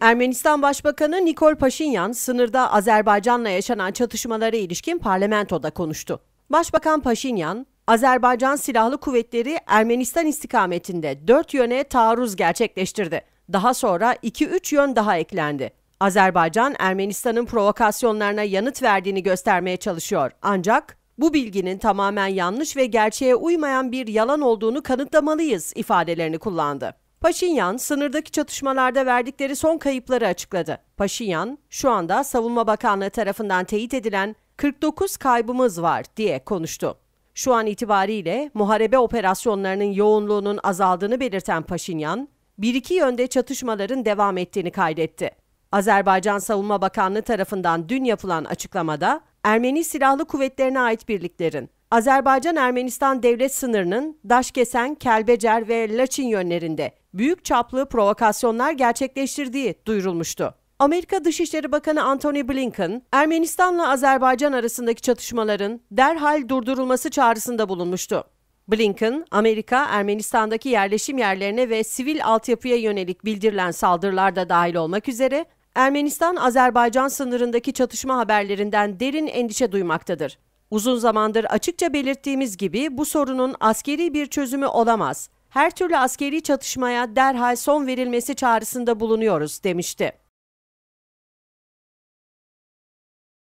Ermenistan Başbakanı Nikol Paşinyan sınırda Azerbaycan'la yaşanan çatışmalara ilişkin parlamentoda konuştu. Başbakan Paşinyan, Azerbaycan Silahlı Kuvvetleri Ermenistan istikametinde dört yöne taarruz gerçekleştirdi. Daha sonra 2-3 yön daha eklendi. Azerbaycan Ermenistan'ın provokasyonlarına yanıt verdiğini göstermeye çalışıyor. Ancak bu bilginin tamamen yanlış ve gerçeğe uymayan bir yalan olduğunu kanıtlamalıyız ifadelerini kullandı. Paşinyan sınırdaki çatışmalarda verdikleri son kayıpları açıkladı. Paşinyan şu anda Savunma Bakanlığı tarafından teyit edilen 49 kaybımız var diye konuştu. Şu an itibariyle muharebe operasyonlarının yoğunluğunun azaldığını belirten Paşinyan, bir iki yönde çatışmaların devam ettiğini kaydetti. Azerbaycan Savunma Bakanlığı tarafından dün yapılan açıklamada Ermeni Silahlı Kuvvetlerine ait birliklerin Azerbaycan-Ermenistan devlet sınırının Daşkesen, Kelbecer ve Laçin yönlerinde büyük çaplı provokasyonlar gerçekleştirdiği duyurulmuştu. Amerika Dışişleri Bakanı Antony Blinken, Ermenistan'la Azerbaycan arasındaki çatışmaların derhal durdurulması çağrısında bulunmuştu. Blinken, Amerika, Ermenistan'daki yerleşim yerlerine ve sivil altyapıya yönelik bildirilen saldırılarda dahil olmak üzere Ermenistan-Azerbaycan sınırındaki çatışma haberlerinden derin endişe duymaktadır. Uzun zamandır açıkça belirttiğimiz gibi bu sorunun askeri bir çözümü olamaz. Her türlü askeri çatışmaya derhal son verilmesi çağrısında bulunuyoruz demişti.